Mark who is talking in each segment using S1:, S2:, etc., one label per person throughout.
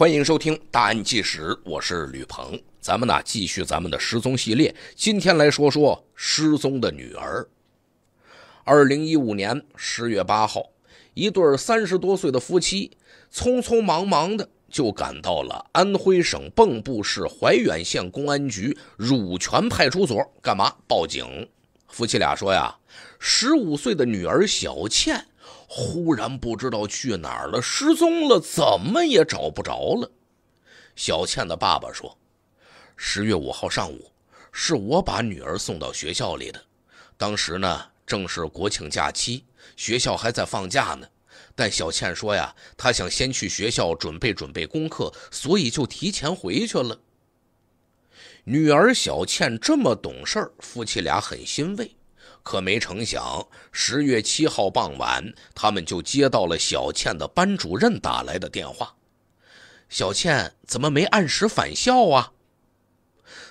S1: 欢迎收听《大案纪实》，我是吕鹏。咱们呢，继续咱们的失踪系列。今天来说说失踪的女儿。二零一五年十月八号，一对三十多岁的夫妻匆匆忙忙的就赶到了安徽省蚌埠市怀远县公安局汝泉派出所，干嘛？报警。夫妻俩说呀，十五岁的女儿小倩。忽然不知道去哪儿了，失踪了，怎么也找不着了。小倩的爸爸说：“十月五号上午，是我把女儿送到学校里的。当时呢，正是国庆假期，学校还在放假呢。但小倩说呀，她想先去学校准备准备功课，所以就提前回去了。”女儿小倩这么懂事，夫妻俩很欣慰。可没成想，十月七号傍晚，他们就接到了小倩的班主任打来的电话：“小倩怎么没按时返校啊？”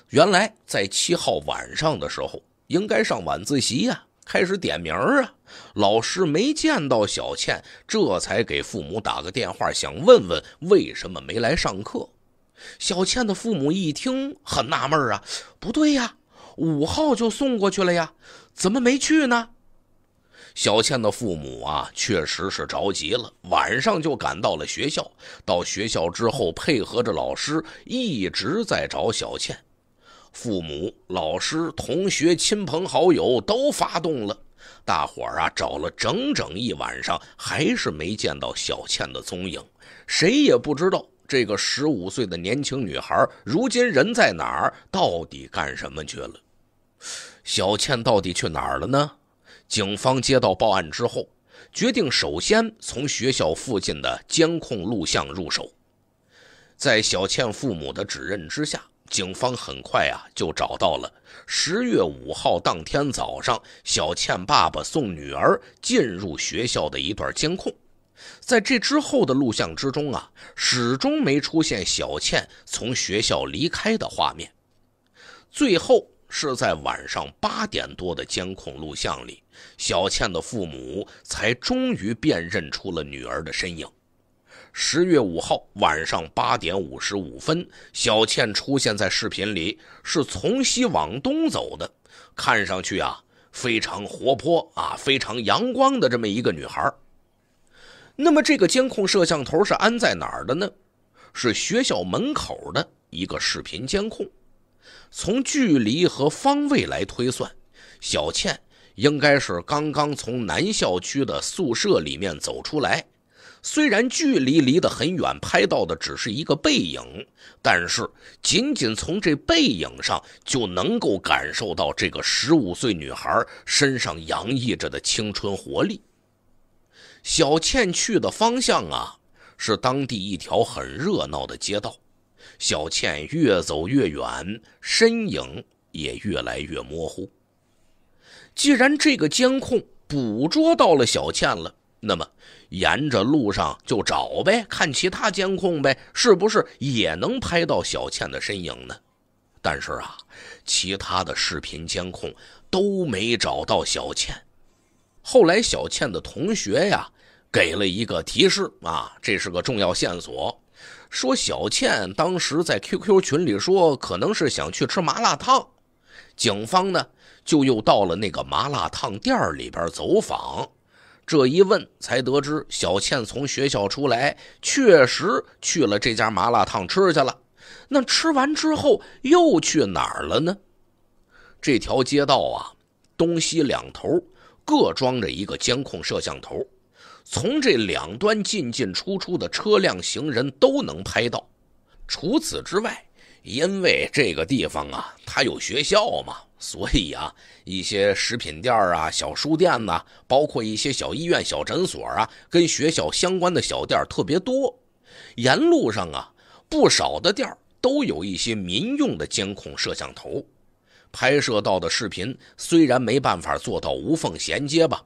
S1: 原来在七号晚上的时候，应该上晚自习呀，开始点名啊，老师没见到小倩，这才给父母打个电话，想问问为什么没来上课。小倩的父母一听，很纳闷啊：“不对呀，五号就送过去了呀。”怎么没去呢？小倩的父母啊，确实是着急了，晚上就赶到了学校。到学校之后，配合着老师，一直在找小倩。父母、老师、同学、亲朋好友都发动了，大伙儿啊找了整整一晚上，还是没见到小倩的踪影。谁也不知道这个十五岁的年轻女孩如今人在哪儿，到底干什么去了。小倩到底去哪儿了呢？警方接到报案之后，决定首先从学校附近的监控录像入手。在小倩父母的指认之下，警方很快啊就找到了十月五号当天早上小倩爸爸送女儿进入学校的一段监控。在这之后的录像之中啊，始终没出现小倩从学校离开的画面。最后。是在晚上八点多的监控录像里，小倩的父母才终于辨认出了女儿的身影。十月五号晚上八点五十五分，小倩出现在视频里，是从西往东走的，看上去啊非常活泼啊非常阳光的这么一个女孩。那么这个监控摄像头是安在哪儿的呢？是学校门口的一个视频监控。从距离和方位来推算，小倩应该是刚刚从南校区的宿舍里面走出来。虽然距离离得很远，拍到的只是一个背影，但是仅仅从这背影上就能够感受到这个十五岁女孩身上洋溢着的青春活力。小倩去的方向啊，是当地一条很热闹的街道。小倩越走越远，身影也越来越模糊。既然这个监控捕捉到了小倩了，那么沿着路上就找呗，看其他监控呗，是不是也能拍到小倩的身影呢？但是啊，其他的视频监控都没找到小倩。后来，小倩的同学呀给了一个提示啊，这是个重要线索。说小倩当时在 QQ 群里说，可能是想去吃麻辣烫，警方呢就又到了那个麻辣烫店里边走访，这一问才得知小倩从学校出来，确实去了这家麻辣烫吃去了。那吃完之后又去哪儿了呢？这条街道啊，东西两头各装着一个监控摄像头。从这两端进进出出的车辆、行人都能拍到。除此之外，因为这个地方啊，它有学校嘛，所以啊，一些食品店啊、小书店呐，包括一些小医院、小诊所啊，跟学校相关的小店特别多。沿路上啊，不少的店都有一些民用的监控摄像头，拍摄到的视频虽然没办法做到无缝衔接吧。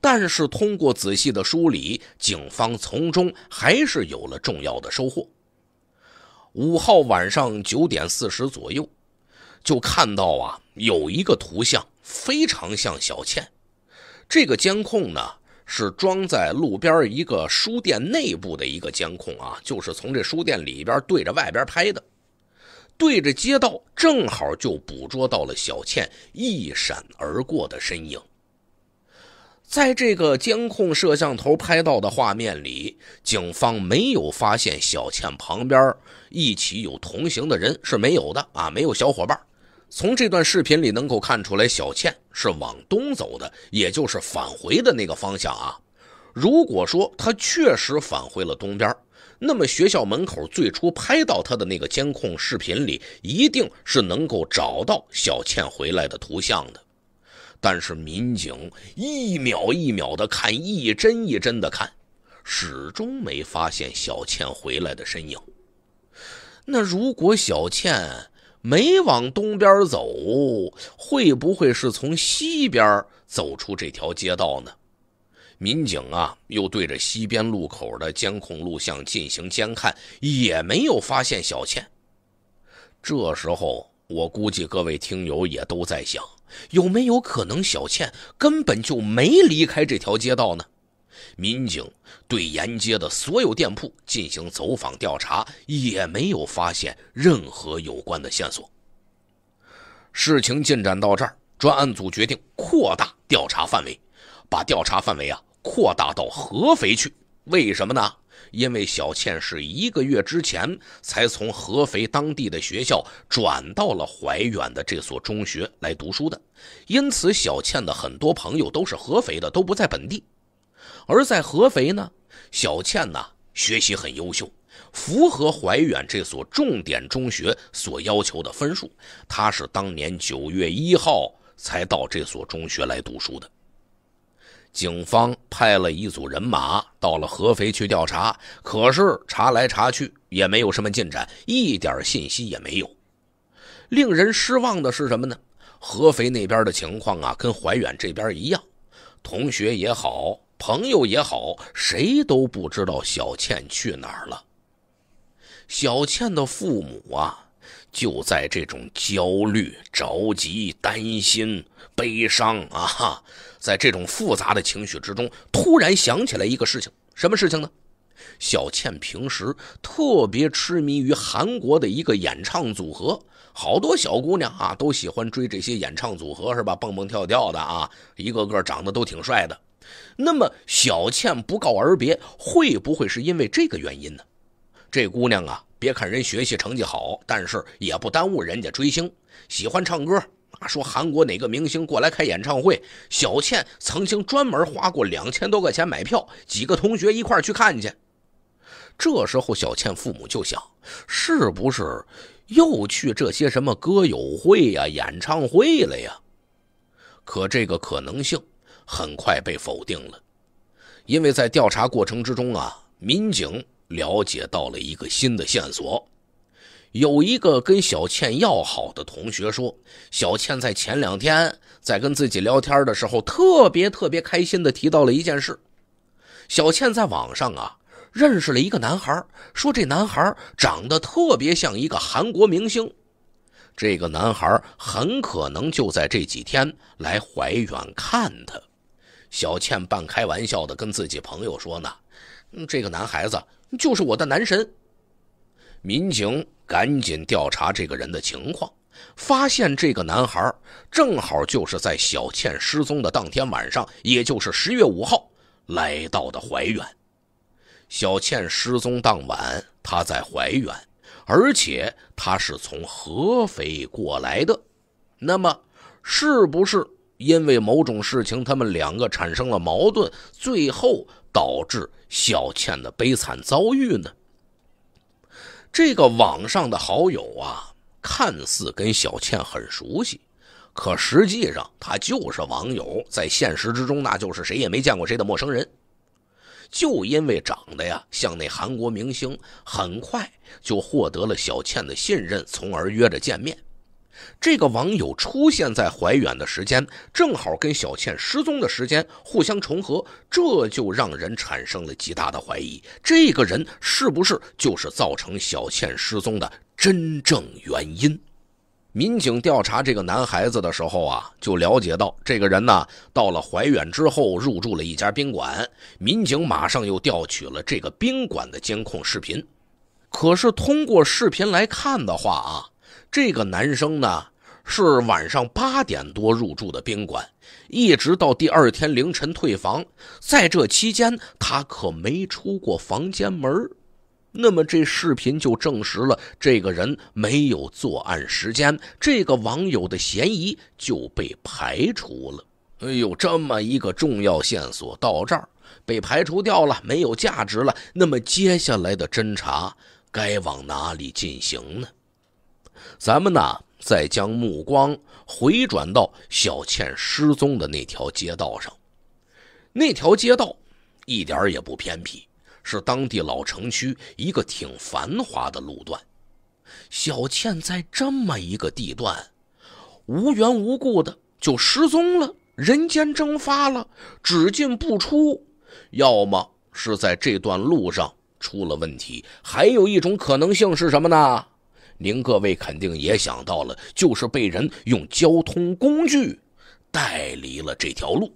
S1: 但是通过仔细的梳理，警方从中还是有了重要的收获。五号晚上九点四十左右，就看到啊，有一个图像非常像小倩。这个监控呢是装在路边一个书店内部的一个监控啊，就是从这书店里边对着外边拍的，对着街道，正好就捕捉到了小倩一闪而过的身影。在这个监控摄像头拍到的画面里，警方没有发现小倩旁边一起有同行的人是没有的啊，没有小伙伴。从这段视频里能够看出来，小倩是往东走的，也就是返回的那个方向啊。如果说她确实返回了东边，那么学校门口最初拍到她的那个监控视频里，一定是能够找到小倩回来的图像的。但是民警一秒一秒的看，一帧一帧的看，始终没发现小倩回来的身影。那如果小倩没往东边走，会不会是从西边走出这条街道呢？民警啊，又对着西边路口的监控录像进行监看，也没有发现小倩。这时候，我估计各位听友也都在想。有没有可能小倩根本就没离开这条街道呢？民警对沿街的所有店铺进行走访调查，也没有发现任何有关的线索。事情进展到这儿，专案组决定扩大调查范围，把调查范围啊扩大到合肥去。为什么呢？因为小倩是一个月之前才从合肥当地的学校转到了怀远的这所中学来读书的，因此小倩的很多朋友都是合肥的，都不在本地。而在合肥呢，小倩呢学习很优秀，符合怀远这所重点中学所要求的分数。她是当年九月一号才到这所中学来读书的。警方派了一组人马到了合肥去调查，可是查来查去也没有什么进展，一点信息也没有。令人失望的是什么呢？合肥那边的情况啊，跟怀远这边一样，同学也好，朋友也好，谁都不知道小倩去哪儿了。小倩的父母啊。就在这种焦虑、着急、担心、悲伤啊，在这种复杂的情绪之中，突然想起来一个事情，什么事情呢？小倩平时特别痴迷于韩国的一个演唱组合，好多小姑娘啊都喜欢追这些演唱组合，是吧？蹦蹦跳跳的啊，一个个长得都挺帅的。那么小倩不告而别，会不会是因为这个原因呢？这姑娘啊，别看人学习成绩好，但是也不耽误人家追星，喜欢唱歌。啊，说韩国哪个明星过来开演唱会，小倩曾经专门花过两千多块钱买票，几个同学一块去看去。这时候，小倩父母就想，是不是又去这些什么歌友会呀、演唱会了呀？可这个可能性很快被否定了，因为在调查过程之中啊，民警。了解到了一个新的线索，有一个跟小倩要好的同学说，小倩在前两天在跟自己聊天的时候，特别特别开心的提到了一件事：小倩在网上啊认识了一个男孩，说这男孩长得特别像一个韩国明星，这个男孩很可能就在这几天来怀远看他。小倩半开玩笑的跟自己朋友说呢，这个男孩子。就是我的男神，民警赶紧调查这个人的情况，发现这个男孩正好就是在小倩失踪的当天晚上，也就是十月五号来到的怀远。小倩失踪当晚，他在怀远，而且他是从合肥过来的，那么是不是？因为某种事情，他们两个产生了矛盾，最后导致小倩的悲惨遭遇呢。这个网上的好友啊，看似跟小倩很熟悉，可实际上他就是网友，在现实之中那就是谁也没见过谁的陌生人。就因为长得呀像那韩国明星，很快就获得了小倩的信任，从而约着见面。这个网友出现在怀远的时间，正好跟小倩失踪的时间互相重合，这就让人产生了极大的怀疑。这个人是不是就是造成小倩失踪的真正原因？民警调查这个男孩子的时候啊，就了解到这个人呢，到了怀远之后入住了一家宾馆。民警马上又调取了这个宾馆的监控视频，可是通过视频来看的话啊。这个男生呢，是晚上八点多入住的宾馆，一直到第二天凌晨退房。在这期间，他可没出过房间门那么，这视频就证实了这个人没有作案时间，这个网友的嫌疑就被排除了。哎呦，这么一个重要线索到这儿被排除掉了，没有价值了。那么，接下来的侦查该往哪里进行呢？咱们呢，再将目光回转到小倩失踪的那条街道上。那条街道一点也不偏僻，是当地老城区一个挺繁华的路段。小倩在这么一个地段，无缘无故的就失踪了，人间蒸发了，只进不出。要么是在这段路上出了问题，还有一种可能性是什么呢？您各位肯定也想到了，就是被人用交通工具带离了这条路。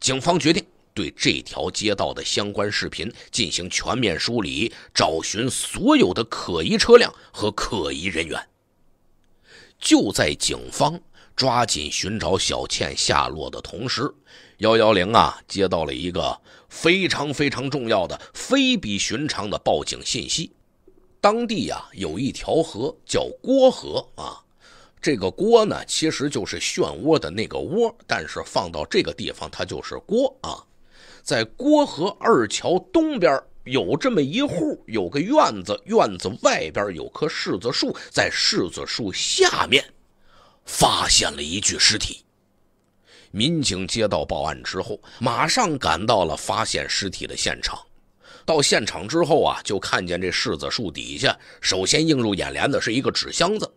S1: 警方决定对这条街道的相关视频进行全面梳理，找寻所有的可疑车辆和可疑人员。就在警方抓紧寻找小倩下落的同时，幺幺零啊接到了一个非常非常重要的、非比寻常的报警信息。当地呀有一条河叫郭河啊，这个郭呢其实就是漩涡的那个涡，但是放到这个地方它就是郭啊。在郭河二桥东边有这么一户，有个院子，院子外边有棵柿子树，在柿子树下面发现了一具尸体。民警接到报案之后，马上赶到了发现尸体的现场。到现场之后啊，就看见这柿子树底下，首先映入眼帘的是一个纸箱子，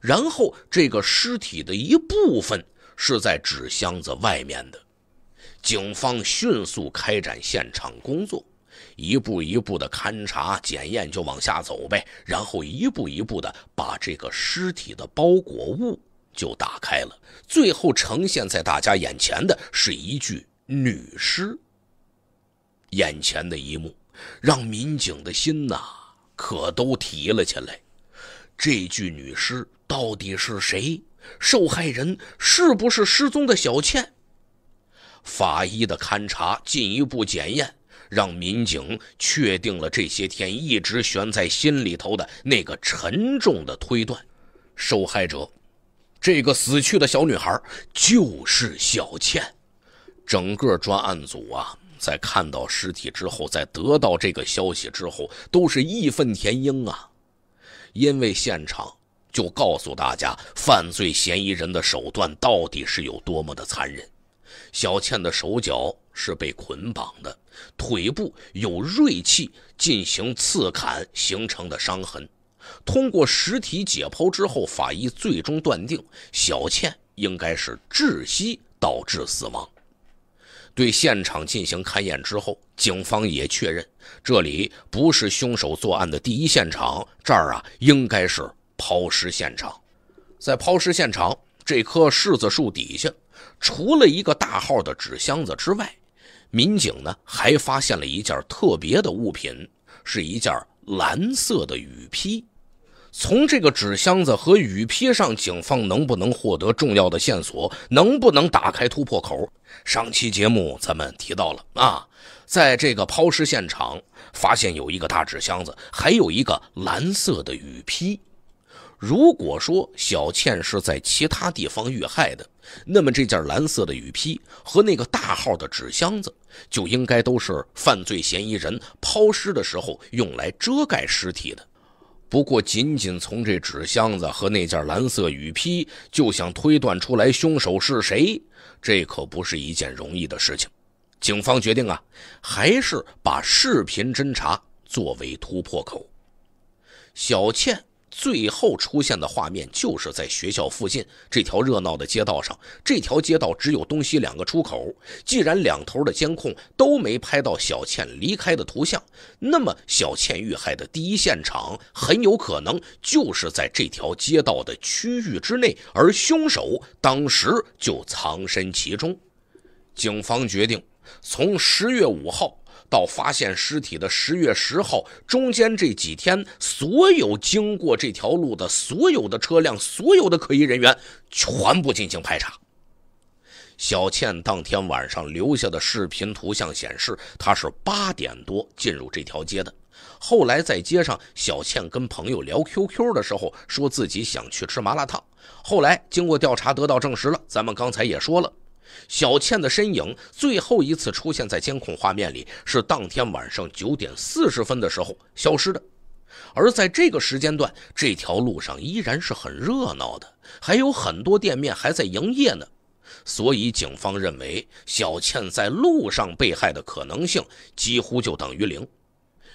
S1: 然后这个尸体的一部分是在纸箱子外面的。警方迅速开展现场工作，一步一步的勘查检验，就往下走呗，然后一步一步的把这个尸体的包裹物就打开了，最后呈现在大家眼前的是一具女尸。眼前的一幕。让民警的心呐，可都提了起来。这具女尸到底是谁？受害人是不是失踪的小倩？法医的勘查、进一步检验，让民警确定了这些天一直悬在心里头的那个沉重的推断：受害者，这个死去的小女孩就是小倩。整个专案组啊。在看到尸体之后，在得到这个消息之后，都是义愤填膺啊！因为现场就告诉大家，犯罪嫌疑人的手段到底是有多么的残忍。小倩的手脚是被捆绑的，腿部有锐器进行刺砍形成的伤痕。通过尸体解剖之后，法医最终断定，小倩应该是窒息导致死亡。对现场进行勘验之后，警方也确认这里不是凶手作案的第一现场，这儿啊应该是抛尸现场。在抛尸现场这棵柿子树底下，除了一个大号的纸箱子之外，民警呢还发现了一件特别的物品，是一件蓝色的雨披。从这个纸箱子和雨披上，警方能不能获得重要的线索？能不能打开突破口？上期节目咱们提到了啊，在这个抛尸现场发现有一个大纸箱子，还有一个蓝色的雨披。如果说小倩是在其他地方遇害的，那么这件蓝色的雨披和那个大号的纸箱子，就应该都是犯罪嫌疑人抛尸的时候用来遮盖尸体的。不过，仅仅从这纸箱子和那件蓝色雨披就想推断出来凶手是谁，这可不是一件容易的事情。警方决定啊，还是把视频侦查作为突破口。小倩。最后出现的画面就是在学校附近这条热闹的街道上。这条街道只有东西两个出口。既然两头的监控都没拍到小倩离开的图像，那么小倩遇害的第一现场很有可能就是在这条街道的区域之内，而凶手当时就藏身其中。警方决定从十月五号。到发现尸体的十月十号，中间这几天，所有经过这条路的所有的车辆、所有的可疑人员，全部进行排查。小倩当天晚上留下的视频图像显示，她是八点多进入这条街的。后来在街上，小倩跟朋友聊 QQ 的时候，说自己想去吃麻辣烫。后来经过调查得到证实了，咱们刚才也说了。小倩的身影最后一次出现在监控画面里，是当天晚上九点四十分的时候消失的。而在这个时间段，这条路上依然是很热闹的，还有很多店面还在营业呢。所以，警方认为小倩在路上被害的可能性几乎就等于零。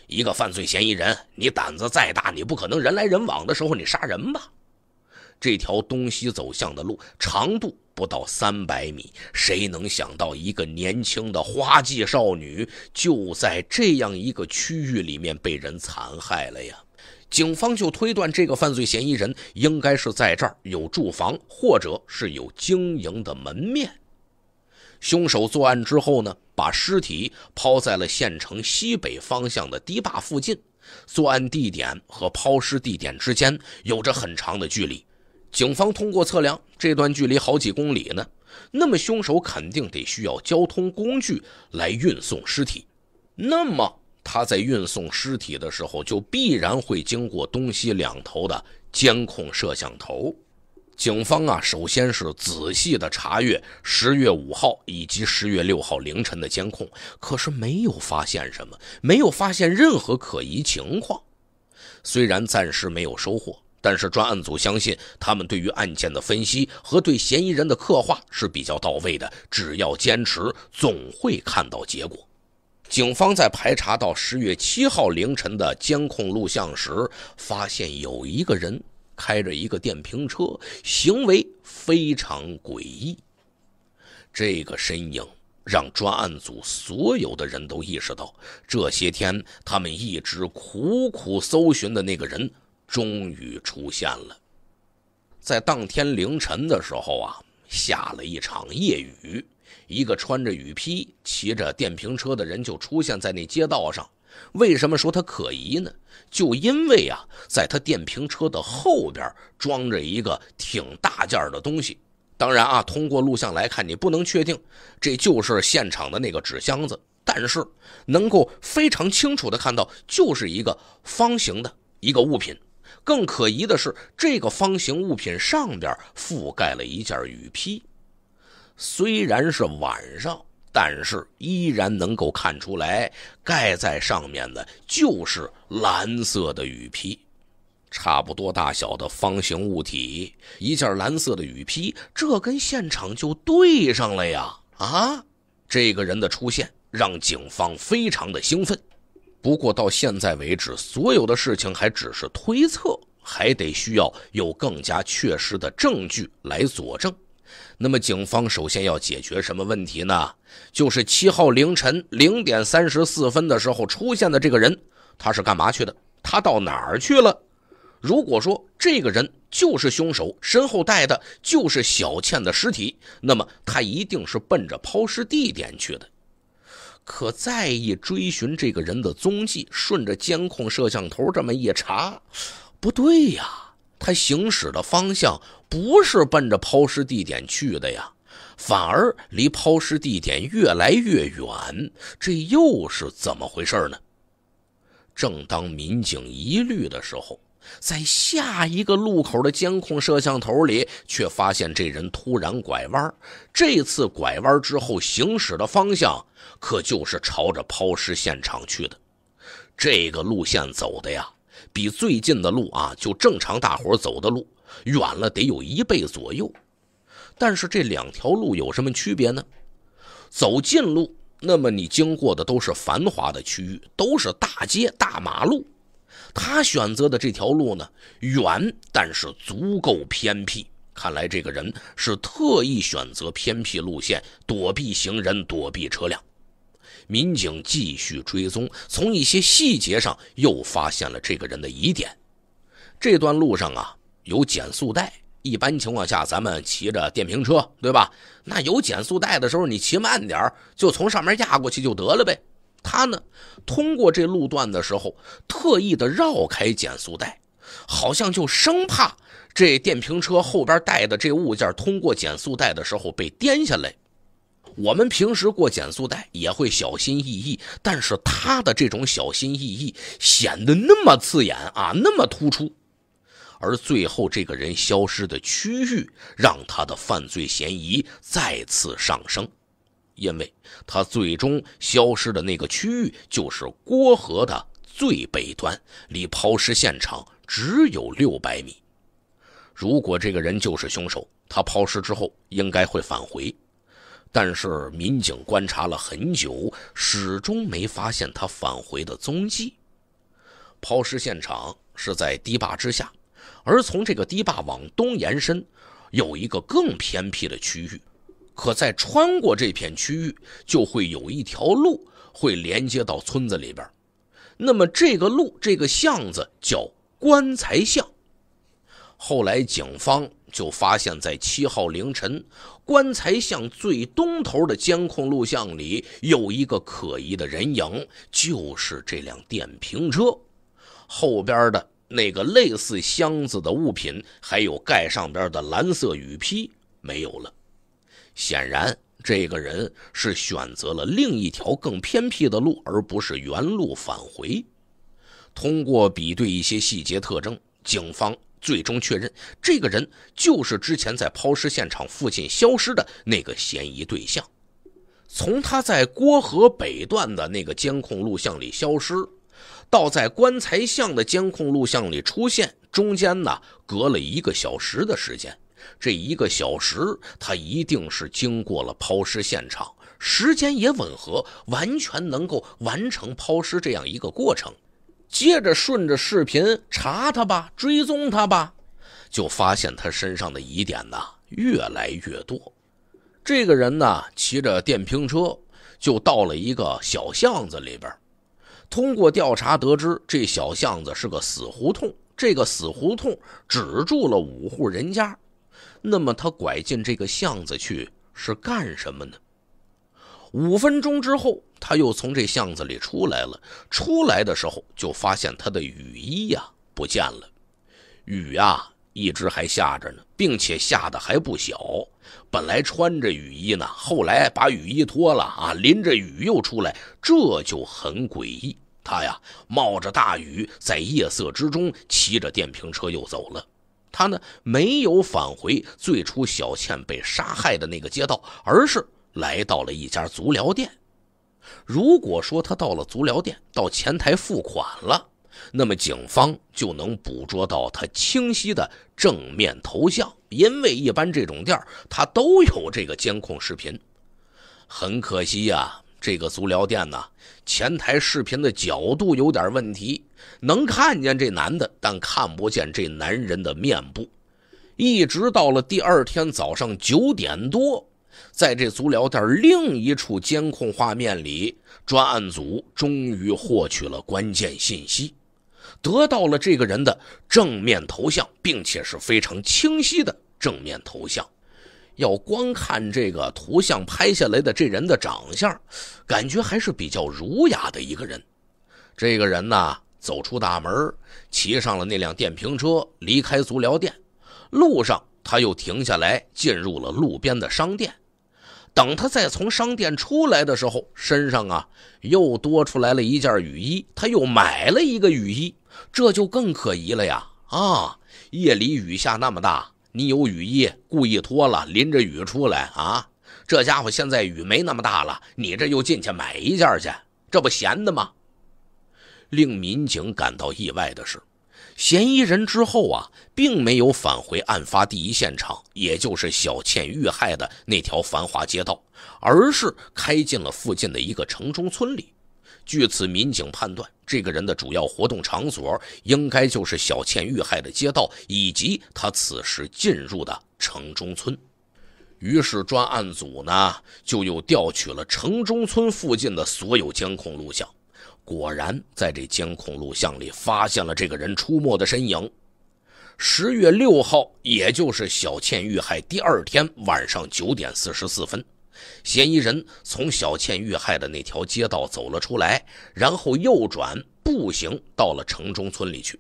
S1: 一个犯罪嫌疑人，你胆子再大，你不可能人来人往的时候你杀人吧？这条东西走向的路，长度。不到三百米，谁能想到一个年轻的花季少女就在这样一个区域里面被人残害了呀？警方就推断这个犯罪嫌疑人应该是在这儿有住房，或者是有经营的门面。凶手作案之后呢，把尸体抛在了县城西北方向的堤坝附近，作案地点和抛尸地点之间有着很长的距离。警方通过测量，这段距离好几公里呢，那么凶手肯定得需要交通工具来运送尸体，那么他在运送尸体的时候，就必然会经过东西两头的监控摄像头。警方啊，首先是仔细的查阅十月五号以及十月六号凌晨的监控，可是没有发现什么，没有发现任何可疑情况，虽然暂时没有收获。但是专案组相信，他们对于案件的分析和对嫌疑人的刻画是比较到位的。只要坚持，总会看到结果。警方在排查到十月七号凌晨的监控录像时，发现有一个人开着一个电瓶车，行为非常诡异。这个身影让专案组所有的人都意识到，这些天他们一直苦苦搜寻的那个人。终于出现了，在当天凌晨的时候啊，下了一场夜雨，一个穿着雨披、骑着电瓶车的人就出现在那街道上。为什么说他可疑呢？就因为啊，在他电瓶车的后边装着一个挺大件的东西。当然啊，通过录像来看，你不能确定这就是现场的那个纸箱子，但是能够非常清楚的看到，就是一个方形的一个物品。更可疑的是，这个方形物品上边覆盖了一件雨披。虽然是晚上，但是依然能够看出来，盖在上面的就是蓝色的雨披。差不多大小的方形物体，一件蓝色的雨披，这跟现场就对上了呀！啊，这个人的出现让警方非常的兴奋。不过到现在为止，所有的事情还只是推测，还得需要有更加确实的证据来佐证。那么，警方首先要解决什么问题呢？就是七号凌晨零点三十四分的时候出现的这个人，他是干嘛去的？他到哪儿去了？如果说这个人就是凶手，身后带的就是小倩的尸体，那么他一定是奔着抛尸地点去的。可再一追寻这个人的踪迹，顺着监控摄像头这么一查，不对呀！他行驶的方向不是奔着抛尸地点去的呀，反而离抛尸地点越来越远。这又是怎么回事呢？正当民警疑虑的时候，在下一个路口的监控摄像头里，却发现这人突然拐弯。这次拐弯之后，行驶的方向。可就是朝着抛尸现场去的，这个路线走的呀，比最近的路啊，就正常大伙走的路远了，得有一倍左右。但是这两条路有什么区别呢？走近路，那么你经过的都是繁华的区域，都是大街大马路。他选择的这条路呢，远，但是足够偏僻。看来这个人是特意选择偏僻路线，躲避行人，躲避车辆。民警继续追踪，从一些细节上又发现了这个人的疑点。这段路上啊有减速带，一般情况下咱们骑着电瓶车，对吧？那有减速带的时候，你骑慢点就从上面压过去就得了呗。他呢，通过这路段的时候，特意的绕开减速带，好像就生怕这电瓶车后边带的这物件通过减速带的时候被颠下来。我们平时过减速带也会小心翼翼，但是他的这种小心翼翼显得那么刺眼啊，那么突出。而最后这个人消失的区域让他的犯罪嫌疑再次上升，因为他最终消失的那个区域就是郭河的最北端，离抛尸现场只有六百米。如果这个人就是凶手，他抛尸之后应该会返回。但是民警观察了很久，始终没发现他返回的踪迹。抛尸现场是在堤坝之下，而从这个堤坝往东延伸，有一个更偏僻的区域。可在穿过这片区域，就会有一条路会连接到村子里边。那么这个路，这个巷子叫棺材巷。后来警方。就发现，在七号凌晨，棺材巷最东头的监控录像里有一个可疑的人影，就是这辆电瓶车后边的那个类似箱子的物品，还有盖上边的蓝色雨披没有了。显然，这个人是选择了另一条更偏僻的路，而不是原路返回。通过比对一些细节特征，警方。最终确认，这个人就是之前在抛尸现场附近消失的那个嫌疑对象。从他在郭河北段的那个监控录像里消失，到在棺材巷的监控录像里出现，中间呢隔了一个小时的时间。这一个小时，他一定是经过了抛尸现场，时间也吻合，完全能够完成抛尸这样一个过程。接着顺着视频查他吧，追踪他吧，就发现他身上的疑点呢越来越多。这个人呢骑着电瓶车就到了一个小巷子里边。通过调查得知，这小巷子是个死胡同。这个死胡同只住了五户人家。那么他拐进这个巷子去是干什么呢？五分钟之后，他又从这巷子里出来了。出来的时候，就发现他的雨衣呀不见了。雨呀，一直还下着呢，并且下的还不小。本来穿着雨衣呢，后来把雨衣脱了啊，淋着雨又出来，这就很诡异。他呀，冒着大雨，在夜色之中骑着电瓶车又走了。他呢，没有返回最初小倩被杀害的那个街道，而是。来到了一家足疗店。如果说他到了足疗店，到前台付款了，那么警方就能捕捉到他清晰的正面头像。因为一般这种店他都有这个监控视频。很可惜呀，这个足疗店呢，前台视频的角度有点问题，能看见这男的，但看不见这男人的面部。一直到了第二天早上九点多。在这足疗店另一处监控画面里，专案组终于获取了关键信息，得到了这个人的正面头像，并且是非常清晰的正面头像。要光看这个图像拍下来的这人的长相，感觉还是比较儒雅的一个人。这个人呢，走出大门，骑上了那辆电瓶车，离开足疗店。路上，他又停下来，进入了路边的商店。等他再从商店出来的时候，身上啊又多出来了一件雨衣，他又买了一个雨衣，这就更可疑了呀！啊，夜里雨下那么大，你有雨衣故意脱了淋着雨出来啊？这家伙现在雨没那么大了，你这又进去买一件去，这不闲的吗？令民警感到意外的是。嫌疑人之后啊，并没有返回案发第一现场，也就是小倩遇害的那条繁华街道，而是开进了附近的一个城中村里。据此，民警判断这个人的主要活动场所应该就是小倩遇害的街道，以及他此时进入的城中村。于是，专案组呢就又调取了城中村附近的所有监控录像。果然，在这监控录像里发现了这个人出没的身影。十月六号，也就是小倩遇害第二天晚上九点四十四分，嫌疑人从小倩遇害的那条街道走了出来，然后右转步行到了城中村里去。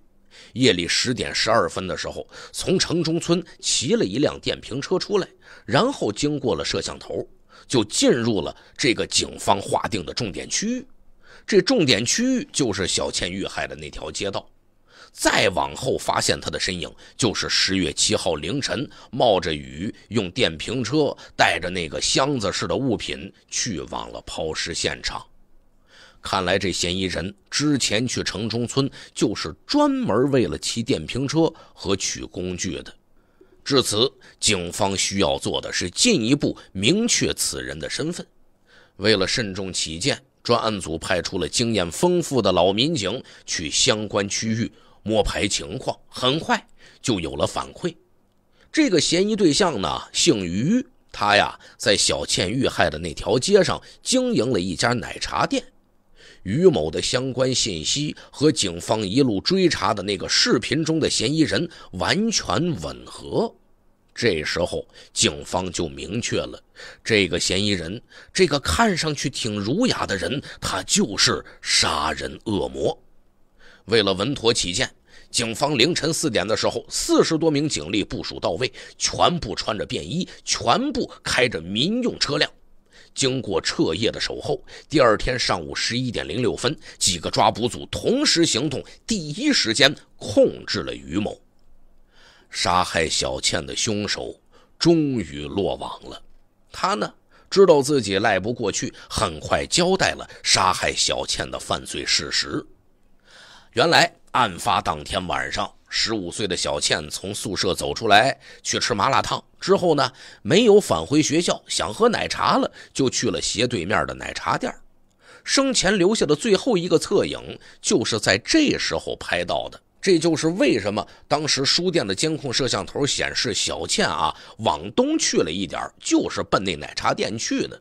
S1: 夜里十点十二分的时候，从城中村骑了一辆电瓶车出来，然后经过了摄像头，就进入了这个警方划定的重点区域。这重点区域就是小倩遇害的那条街道，再往后发现他的身影，就是十月七号凌晨冒着雨用电瓶车带着那个箱子似的物品去往了抛尸现场。看来这嫌疑人之前去城中村，就是专门为了骑电瓶车和取工具的。至此，警方需要做的是进一步明确此人的身份。为了慎重起见。专案组派出了经验丰富的老民警去相关区域摸排情况，很快就有了反馈。这个嫌疑对象呢，姓于，他呀，在小倩遇害的那条街上经营了一家奶茶店。于某的相关信息和警方一路追查的那个视频中的嫌疑人完全吻合。这时候，警方就明确了，这个嫌疑人，这个看上去挺儒雅的人，他就是杀人恶魔。为了稳妥起见，警方凌晨四点的时候，四十多名警力部署到位，全部穿着便衣，全部开着民用车辆。经过彻夜的守候，第二天上午十一点零六分，几个抓捕组同时行动，第一时间控制了于某。杀害小倩的凶手终于落网了。他呢，知道自己赖不过去，很快交代了杀害小倩的犯罪事实。原来，案发当天晚上，十五岁的小倩从宿舍走出来去吃麻辣烫，之后呢，没有返回学校，想喝奶茶了，就去了斜对面的奶茶店。生前留下的最后一个侧影，就是在这时候拍到的。这就是为什么当时书店的监控摄像头显示小倩啊往东去了一点就是奔那奶茶店去的。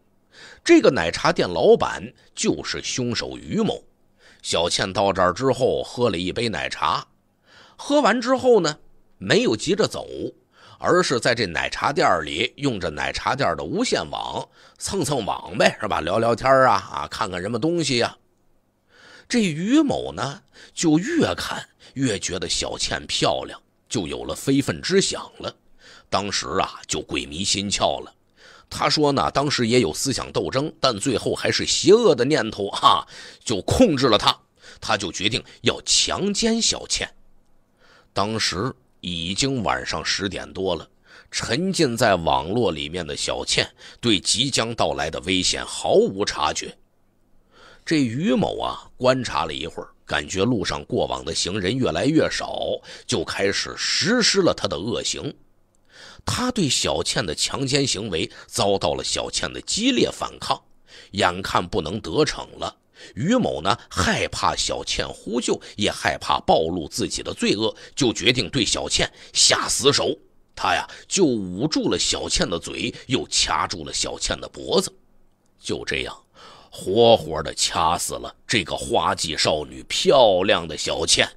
S1: 这个奶茶店老板就是凶手于某。小倩到这儿之后喝了一杯奶茶，喝完之后呢，没有急着走，而是在这奶茶店里用着奶茶店的无线网蹭蹭网呗，是吧？聊聊天啊啊，看看什么东西呀。这于某呢，就越看越觉得小倩漂亮，就有了非分之想了。当时啊，就鬼迷心窍了。他说呢，当时也有思想斗争，但最后还是邪恶的念头啊，就控制了他。他就决定要强奸小倩。当时已经晚上十点多了，沉浸在网络里面的小倩，对即将到来的危险毫无察觉。这于某啊，观察了一会儿，感觉路上过往的行人越来越少，就开始实施了他的恶行。他对小倩的强奸行为遭到了小倩的激烈反抗，眼看不能得逞了，于某呢，害怕小倩呼救，也害怕暴露自己的罪恶，就决定对小倩下死手。他呀，就捂住了小倩的嘴，又掐住了小倩的脖子，就这样。活活的掐死了这个花季少女，漂亮的小倩。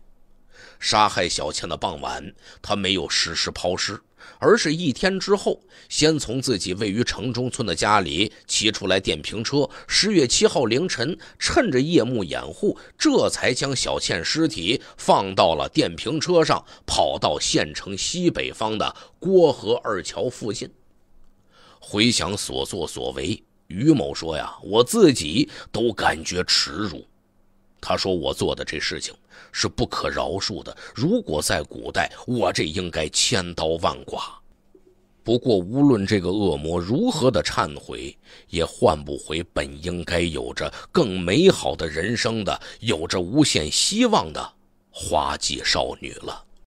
S1: 杀害小倩的傍晚，他没有实施抛尸，而是一天之后，先从自己位于城中村的家里骑出来电瓶车。十月七号凌晨，趁着夜幕掩护，这才将小倩尸体放到了电瓶车上，跑到县城西北方的郭河二桥附近。回想所作所为。于某说呀，我自己都感觉耻辱。他说我做的这事情是不可饶恕的。如果在古代，我这应该千刀万剐。不过，无论这个恶魔如何的忏悔，也换不回本应该有着更美好的人生的、有着无限希望的花季少女了。